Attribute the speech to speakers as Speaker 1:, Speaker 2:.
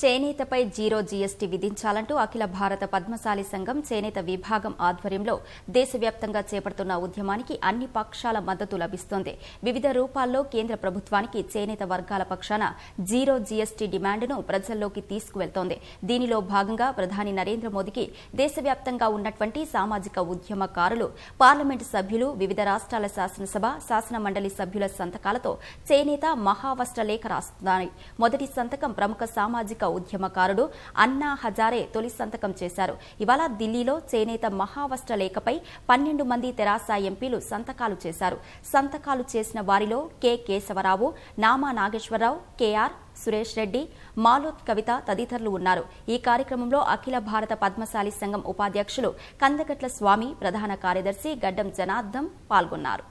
Speaker 1: చేనేతపై zero GST విధించాలంటూ అఖిల భారత పద్మశాలి సంఘం చేనేత విభాగం ఆధ్వర్యంలో దేశవ్యాప్తంగా చేపడుతున్న ఉద్యమానికి అన్ని పక్షాల మద్దతు లభిస్తోంది వివిధ రూపాల్లో కేంద్ర ప్రభుత్వానికి చేనేత వర్గాల పక్షాన జీరో జీఎస్టీ డిమాండ్ను ప్రజల్లోకి తీసుకువెళ్తోంది దీనిలో భాగంగా ప్రధాని నరేంద్ర మోదీకి దేశవ్యాప్తంగా ఉన్నటువంటి సామాజిక ఉద్యమకారులు పార్లమెంటు సభ్యులు వివిధ రాష్ట్రాల శాసనసభ శాసన మండలి సభ్యుల సంతకాలతో చేనేత మహావస్త్రలేఖ రాస్తున్నారు మొదటి సంతకం ప్రముఖ సామాజిక ఉద్యమకారుడు అన్నా హజారే తొలి సంతకం చేశారు ఇవాళ ఢిల్లీలో చేనేత మహావస్త్ర లేఖపై పన్నెండు మంది తెరాస ఎంపీలు సంతకాలు చేశారు సంతకాలు చేసిన వారిలో కె కేశవరావు నామా నాగేశ్వరరావు కెఆర్ సురేష్ రెడ్డి మాలోత్ కవిత తదితరులు ఉన్నారు ఈ కార్యక్రమంలో అఖిల భారత పద్మశాలి సంఘం ఉపాధ్యక్షులు కందగట్ల స్వామి ప్రధాన కార్యదర్శి గడ్డం జనార్దం పాల్గొన్నారు